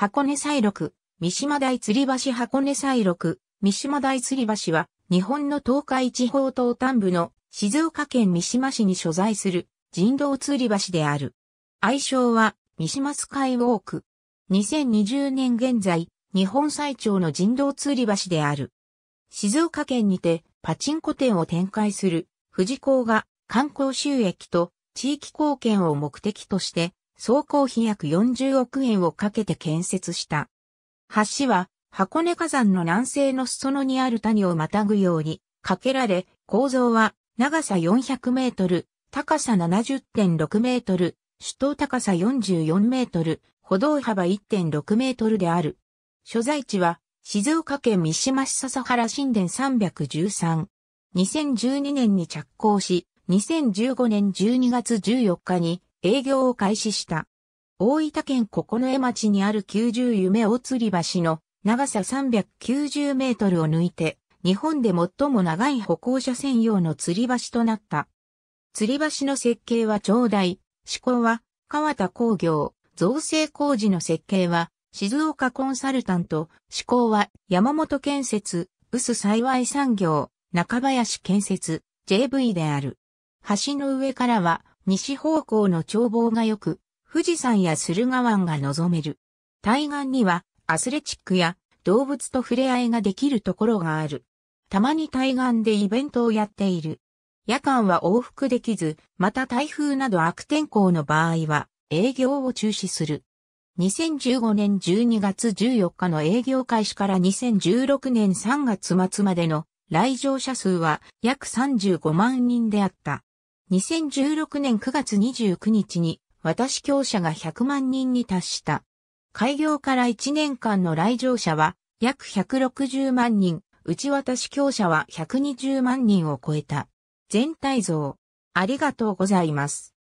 箱根西六、三島大吊橋箱根西六、三島大吊橋は、日本の東海地方東端部の静岡県三島市に所在する人道吊り橋である。愛称は、三島スカイウォーク。2020年現在、日本最長の人道吊り橋である。静岡県にてパチンコ店を展開する富士港が観光収益と地域貢献を目的として総工費約40億円をかけて建設した。橋は箱根火山の南西の裾野にある谷をまたぐように架けられ、構造は長さ400メートル、高さ70.6メートル、首都高さ44メートル、歩道幅1.6メートルである。所在地は静岡県三島市笹原神殿313。2012年に着工し、2015年12月14日に営業を開始した。大分県九重町にある90夢大吊り橋の長さ390メートルを抜いて、日本で最も長い歩行者専用の吊り橋となった。吊り橋の設計は長大、思考は川田工業、造成工事の設計は静岡コンサルタント、思考は山本建設、薄幸い産業、中林建設、JV である。橋の上からは西方向の眺望が良く、富士山や駿河湾が望める。対岸には、アスレチックや動物と触れ合いができるところがある。たまに対岸でイベントをやっている。夜間は往復できず、また台風など悪天候の場合は営業を中止する。2015年12月14日の営業開始から2016年3月末までの来場者数は約35万人であった。2016年9月29日に私強者が100万人に達した。開業から1年間の来場者は約160万人、うち私強者は120万人を超えた。全体像。ありがとうございます。